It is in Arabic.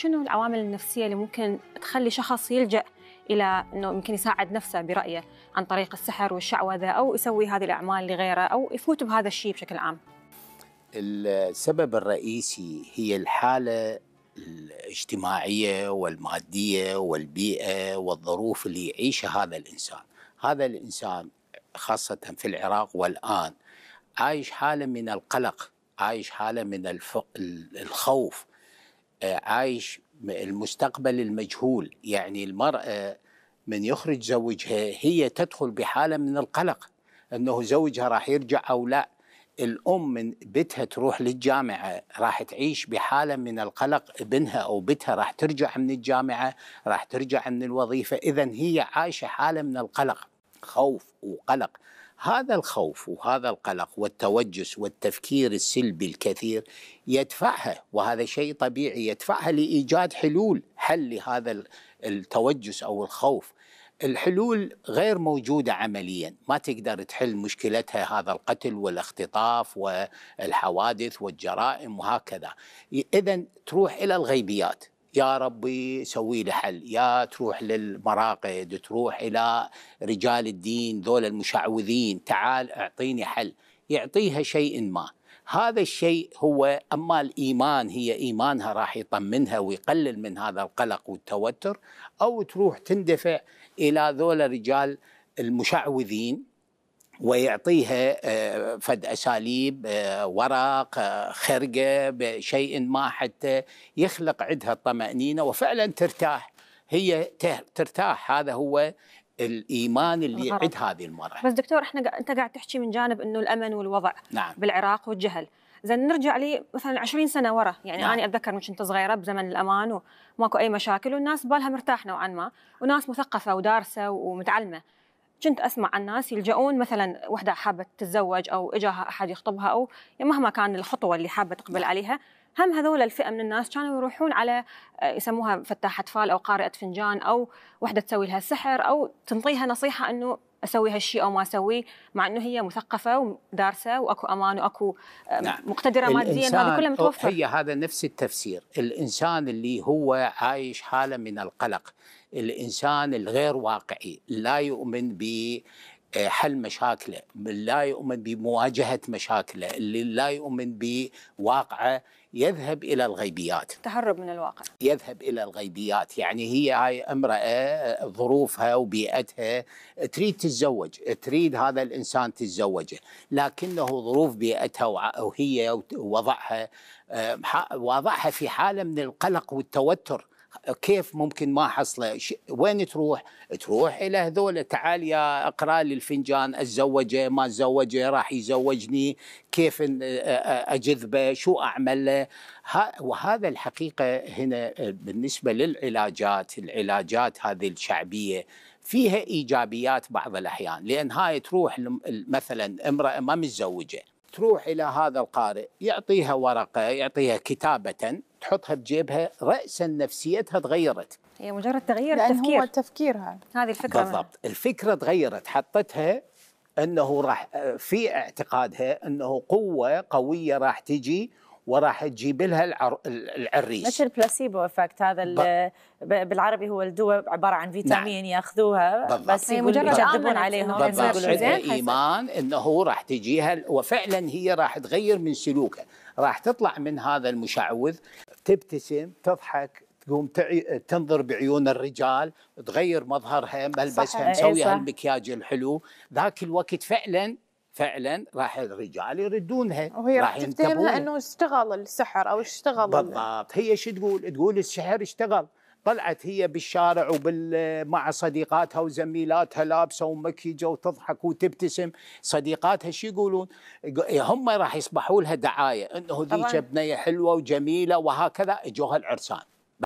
شنو العوامل النفسيه اللي ممكن تخلي شخص يلجا الى انه يمكن يساعد نفسه برايه عن طريق السحر والشعوذه او يسوي هذه الاعمال لغيره او يفوت بهذا الشيء بشكل عام. السبب الرئيسي هي الحاله الاجتماعيه والماديه والبيئه والظروف اللي يعيشها هذا الانسان. هذا الانسان خاصه في العراق والان عايش حاله من القلق، عايش حاله من الخوف، عايش المستقبل المجهول يعني المرأة من يخرج زوجها هي تدخل بحالة من القلق أنه زوجها راح يرجع أو لا الأم من بيتها تروح للجامعة راح تعيش بحالة من القلق ابنها أو بيتها راح ترجع من الجامعة راح ترجع من الوظيفة إذا هي عايشة حالة من القلق خوف وقلق هذا الخوف وهذا القلق والتوجس والتفكير السلبي الكثير يدفعها وهذا شيء طبيعي يدفعها لايجاد حلول حل لهذا التوجس او الخوف الحلول غير موجودة عمليا ما تقدر تحل مشكلتها هذا القتل والاختطاف والحوادث والجرائم وهكذا إذا تروح إلى الغيبيات يا ربي سوي لي حل يا تروح للمراقد تروح إلى رجال الدين ذول المشعوذين تعال اعطيني حل يعطيها شيء ما هذا الشيء هو اما الايمان هي ايمانها راح يطمنها ويقلل من هذا القلق والتوتر او تروح تندفع الى ذول رجال المشعوذين ويعطيها آه، فد اساليب آه، ورق آه، خرقه بشيء ما حتى يخلق عندها الطمانينه وفعلا ترتاح هي ترتاح هذا هو الايمان اللي عند هذه المراه بس دكتور احنا انت قاعد تحكي من جانب انه الامن والوضع نعم. بالعراق والجهل زين نرجع لي مثلا 20 سنه ورا يعني نعم. انا اتذكر من كنت صغيره بزمن الامان وماكو اي مشاكل والناس بالها مرتاح نوعا ما وناس مثقفه ودارسه ومتعلمه كنت اسمع عن ناس يلجؤون مثلا وحده حابه تتزوج او اجاها احد يخطبها او يعني مهما كان الخطوه اللي حابه تقبل نعم. عليها هم هذول الفئه من الناس كانوا يروحون على آه، يسموها فتاحه فال او قارئه فنجان او وحده تسوي لها سحر او تنطيها نصيحه انه اسوي هالشيء او ما اسويه مع انه هي مثقفه ودارسه واكو امان واكو آه، نعم. مقتدره ماديا هذه كلها متوفر هي هذا نفس التفسير الانسان اللي هو عايش حاله من القلق الانسان الغير واقعي لا يؤمن ب آه، حل مشاكله من لا يؤمن بمواجهة مشاكله اللي لا يؤمن بواقعه يذهب إلى الغيبيات تهرب من الواقع يذهب إلى الغيبيات يعني هي هاي امرأة آه، ظروفها وبيئتها آه، تريد تتزوج تريد هذا الإنسان تتزوجه لكنه ظروف بيئتها وهي وضعها وضعها في حالة من القلق والتوتر كيف ممكن ما حصله وين تروح تروح الى هذول تعال يا اقرا لي الفنجان اتزوجه ما اتزوجه راح يزوجني كيف اجذبه شو اعمل له وهذا الحقيقه هنا بالنسبه للعلاجات العلاجات هذه الشعبيه فيها ايجابيات بعض الاحيان لان هاي تروح مثلا امراه ما متزوجه تروح الى هذا القارئ يعطيها ورقه يعطيها كتابه تحطها بجيبها رأسا نفسيتها تغيرت هي مجرد تغيير لأن التفكير هو تفكيرها هذه الفكرة بالضبط منها. الفكرة تغيرت حطتها أنه راح آه، في اعتقادها أنه قوة قوية راح تجي وراح تجيب لها العر... العريس مثل البلاسيبو افكت هذا ب... بالعربي هو الدواء عباره عن نعم. فيتامين نعم. ياخذوها بس بس مجرد يكذبون عليهم بالضبط ايمان انه راح تجيها وفعلا هي راح تغير من سلوكها راح تطلع من هذا المشعوذ تبتسم تضحك تقوم تعي... تنظر بعيون الرجال تغير مظهرها ملبسها مسويها إيه، هالمكياج الحلو ذاك الوقت فعلا فعلا راح الرجال يردونها وهي راح تفتهمها انه اشتغل السحر او اشتغل بالضبط هي شو تقول؟ تقول السحر اشتغل طلعت هي بالشارع وبال مع صديقاتها وزميلاتها لابسه ومكيجه وتضحك وتبتسم صديقاتها شو يقولون؟ إيه، هم راح يصبحوا لها دعايه انه ذيك بنيه حلوه وجميله وهكذا اجوها العرسان